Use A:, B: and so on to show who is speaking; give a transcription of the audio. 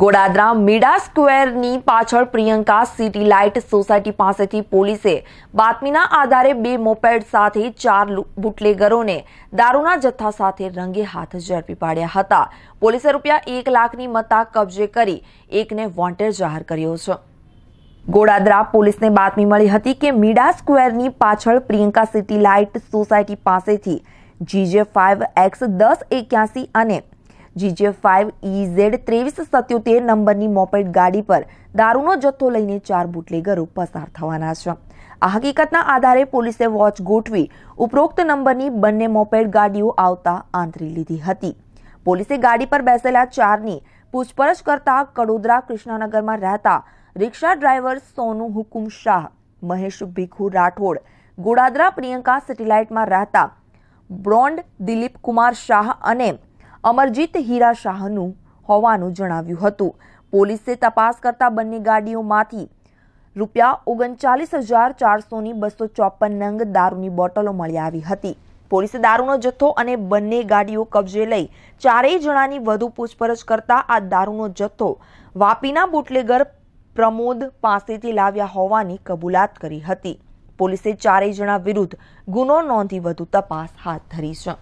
A: ગોડાદરા મીડા સ્ક્વેરની પાછળ Priyanka city light society પાસેથી પોલીસે બાતમીના આધારે બે મોપેડ સાથે ચાર બુટલેગરોને દારૂના જથ્થા સાથે રંગે હાથ ઝડપી પાડ્યા હતા પોલીસે રૂપિયા એક લાખની મત્તા કબજે કરી એકને વોન્ટેડ જાહેર કર્યો છે ગોડાદરા પોલીસને બાતમી મળી હતી કે મીડા સ્ક્વેરની પાછળ પ્રિયંકા સિટી લાઇટ સોસાયટી પાસેથી જીજે ફાઇવ એક્સ દસ એક્યાસી અને જીજે ફાઇવ ઈ ઝેડ ત્રેવીસ સત્યોતેર નંબરની મોપેડ ગાડી પર દારૂનો જથ્થો લઈને ચાર બુટલેગરો પસાર થવાના છે આ હકીકતના આધારે પોલીસે વોચ ગોઠવી ઉપરોક્ત નંબરની બંને મોપેડ ગાડીઓ આવતા આંતરી લીધી હતી પોલીસે ગાડી પર બેસેલા ચારની પૂછપરછ કરતા કડોદરા કૃષ્ણનગરમાં રહેતા રિક્ષા ડ્રાઈવર સોનુ હુકુમ શાહ મહેશ ભીખુ રાઠોડ ગોડાદરા પ્રિયંકા સેટેલાઇટમાં રહેતા બ્રોન્ડ દિલીપ કુમાર શાહ અને અમરજીત હીરા શાહનું હોવાનું જણાવ્યું હતું પોલીસે તપાસ કરતા બંને ગાડીઓમાંથી રૂપિયા ઓગણચાલીસ હજાર ચારસોની બસો ચોપન નંગ દારૂની બોટલો મળી આવી હતી પોલીસે દારૂનો જથ્થો અને બંને ગાડીઓ કબજે લઈ ચારેય જણાની વધુ પૂછપરછ કરતા આ દારૂનો જથ્થો વાપીના બુટલેગર પ્રમોદ પાસેથી લાવ્યા હોવાની કબૂલાત કરી હતી પોલીસે ચારેય જણા વિરુદ્ધ ગુનો નોંધી વધુ તપાસ હાથ ધરી છે